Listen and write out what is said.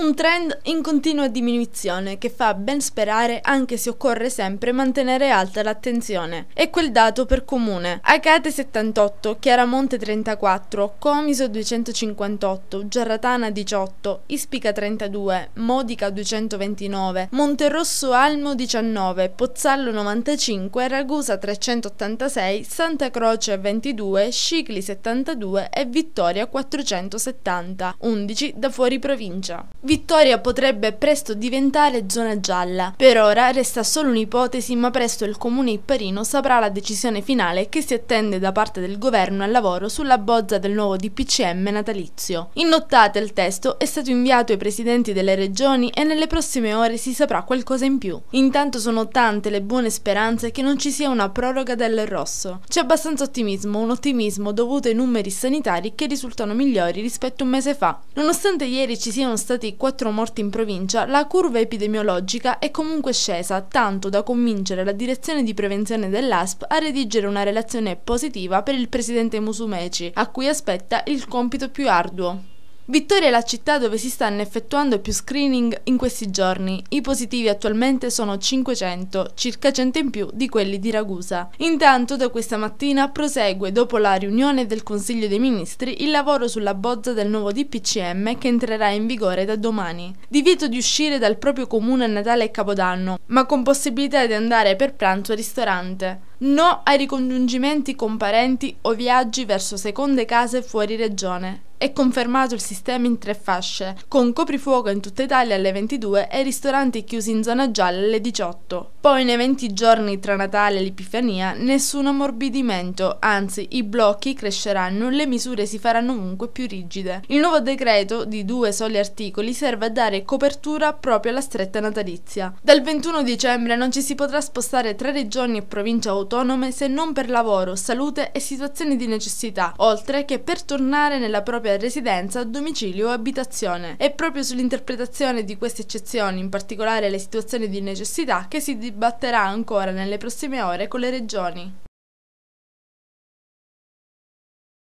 Un trend in continua diminuzione che fa ben sperare anche se occorre sempre mantenere alta l'attenzione. E quel dato per comune. Acate 78, Chiaramonte 34, Comiso 258, Giarratana 18, Ispica 32, Modica 229, Monterosso Almo 19, Pozzallo 95, Ragusa 386, Santa Croce 22, Scicli 72 e Vittoria 470. 11 da fuori provincia. Vittoria potrebbe presto diventare zona gialla. Per ora resta solo un'ipotesi, ma presto il comune ipparino saprà la decisione finale che si attende da parte del governo al lavoro sulla bozza del nuovo DPCM natalizio. In nottata il testo è stato inviato ai presidenti delle regioni e nelle prossime ore si saprà qualcosa in più. Intanto sono tante le buone speranze che non ci sia una proroga del rosso. C'è abbastanza ottimismo, un ottimismo dovuto ai numeri sanitari che risultano migliori rispetto a un mese fa. Nonostante ieri ci siano stati 4 morti in provincia, la curva epidemiologica è comunque scesa, tanto da convincere la direzione di prevenzione dell'ASP a redigere una relazione positiva per il presidente Musumeci, a cui aspetta il compito più arduo. Vittoria è la città dove si stanno effettuando più screening in questi giorni. I positivi attualmente sono 500, circa 100 in più di quelli di Ragusa. Intanto da questa mattina prosegue, dopo la riunione del Consiglio dei Ministri, il lavoro sulla bozza del nuovo DPCM che entrerà in vigore da domani. Divieto di uscire dal proprio comune a Natale e Capodanno, ma con possibilità di andare per pranzo al ristorante. No ai ricongiungimenti con parenti o viaggi verso seconde case fuori regione. È confermato il sistema in tre fasce, con coprifuoco in tutta Italia alle 22 e ristoranti chiusi in zona gialla alle 18. Poi nei 20 giorni tra Natale e l'Epifania nessun ammorbidimento, anzi i blocchi cresceranno, le misure si faranno comunque più rigide. Il nuovo decreto, di due soli articoli, serve a dare copertura proprio alla stretta natalizia. Dal 21 dicembre non ci si potrà spostare tra regioni e province autonome se non per lavoro, salute e situazioni di necessità, oltre che per tornare nella propria propria residenza, domicilio o abitazione. È proprio sull'interpretazione di queste eccezioni, in particolare le situazioni di necessità, che si dibatterà ancora nelle prossime ore con le regioni.